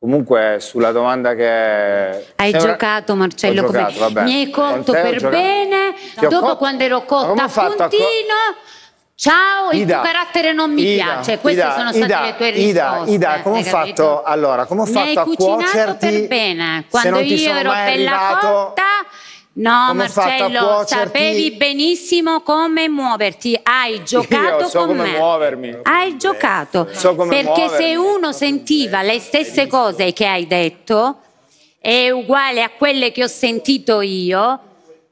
Comunque sulla domanda che... Hai sembra... giocato Marcello, giocato, come... mi hai cotto per giocato... bene, no. dopo cotto... quando ero cotta a puntino... Ciao, Ida, il tuo carattere non mi Ida, piace. Queste Ida, sono state Ida, le tue risposte. Ida, come ho fatto, allora, come ho fatto a cuocerti? Mi hai cucinato per bene. Quando io ero bella arrivato... cotta, No, Marcello, sapevi benissimo come muoverti. Hai giocato Io so con come me. muovermi. Hai eh, giocato. So come Perché muovermi. se uno sentiva le stesse cose che hai detto è uguale a quelle che ho sentito io,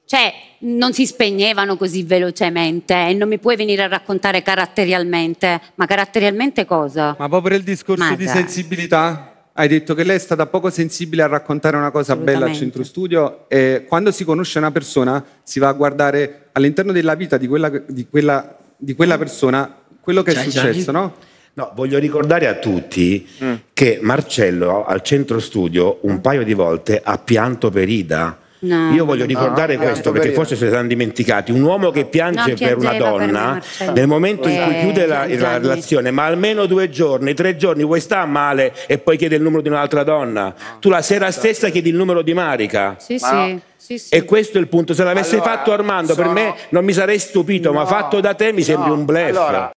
cioè non si spegnevano così velocemente e eh, non mi puoi venire a raccontare caratterialmente. Ma caratterialmente cosa? Ma proprio il discorso Madre. di sensibilità hai detto che lei è stata poco sensibile a raccontare una cosa bella al centro studio. Eh, quando si conosce una persona, si va a guardare all'interno della vita di quella, di quella, di quella persona quello che è cioè, successo, no? No, voglio ricordare a tutti mm. che Marcello al centro studio un paio di volte ha pianto per Ida No, Io voglio ricordare no, questo perché forse se l'hanno dimenticati. Un uomo che piange no, per una donna per nel momento eh, in cui eh, chiude la, la, relazione, ma almeno due giorni, tre giorni, vuoi sta male e poi chiede il numero di un'altra donna. Tu la sera stessa chiedi il numero di Marica. Sì, sì. Sì, sì. E questo è il punto. Se l'avesse allora, fatto Armando, sono... per me non mi sarei stupito, no. ma fatto da te mi no. sembri un blef. Allora,